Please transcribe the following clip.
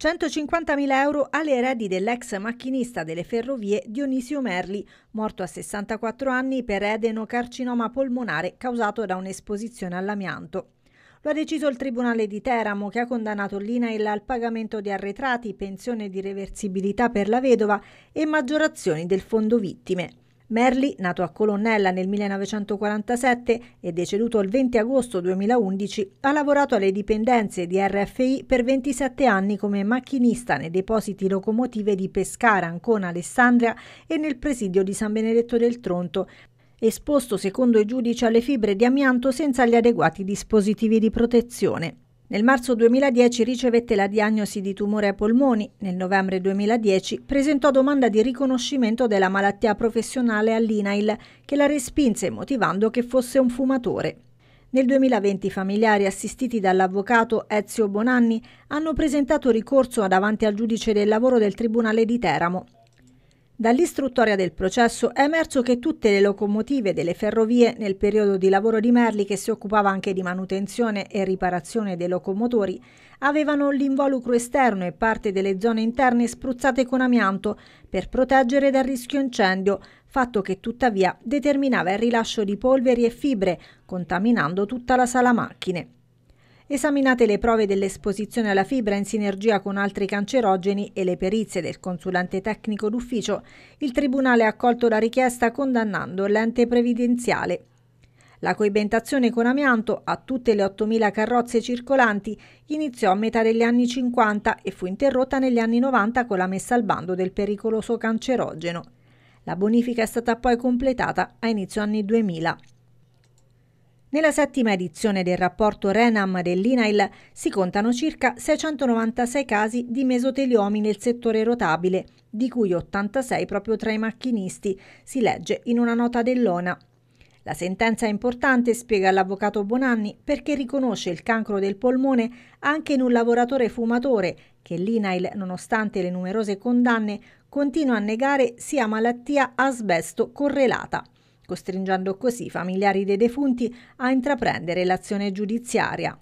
150.000 euro alle eredi dell'ex macchinista delle ferrovie Dionisio Merli, morto a 64 anni per edenocarcinoma polmonare causato da un'esposizione all'amianto. Lo ha deciso il Tribunale di Teramo che ha condannato l'INAIL al pagamento di arretrati, pensione di reversibilità per la vedova e maggiorazioni del fondo vittime. Merli, nato a Colonnella nel 1947 e deceduto il 20 agosto 2011, ha lavorato alle dipendenze di RFI per 27 anni come macchinista nei depositi locomotive di Pescara, Ancona, Alessandria e nel presidio di San Benedetto del Tronto, esposto secondo i giudici alle fibre di amianto senza gli adeguati dispositivi di protezione. Nel marzo 2010 ricevette la diagnosi di tumore ai polmoni, nel novembre 2010 presentò domanda di riconoscimento della malattia professionale all'INAIL, che la respinse motivando che fosse un fumatore. Nel 2020 i familiari assistiti dall'avvocato Ezio Bonanni hanno presentato ricorso davanti al giudice del lavoro del Tribunale di Teramo. Dall'istruttoria del processo è emerso che tutte le locomotive delle ferrovie nel periodo di lavoro di Merli, che si occupava anche di manutenzione e riparazione dei locomotori, avevano l'involucro esterno e parte delle zone interne spruzzate con amianto per proteggere dal rischio incendio, fatto che tuttavia determinava il rilascio di polveri e fibre, contaminando tutta la sala macchine esaminate le prove dell'esposizione alla fibra in sinergia con altri cancerogeni e le perizie del consulente tecnico d'ufficio, il Tribunale ha accolto la richiesta condannando l'ente previdenziale. La coibentazione con amianto a tutte le 8.000 carrozze circolanti iniziò a metà degli anni 50 e fu interrotta negli anni 90 con la messa al bando del pericoloso cancerogeno. La bonifica è stata poi completata a inizio anni 2000. Nella settima edizione del rapporto Renam dell'INAIL si contano circa 696 casi di mesoteliomi nel settore rotabile, di cui 86 proprio tra i macchinisti, si legge in una nota dell'ONA. La sentenza è importante, spiega l'avvocato Bonanni, perché riconosce il cancro del polmone anche in un lavoratore fumatore che l'INAIL, nonostante le numerose condanne, continua a negare sia malattia asbesto correlata costringendo così i familiari dei defunti a intraprendere l'azione giudiziaria.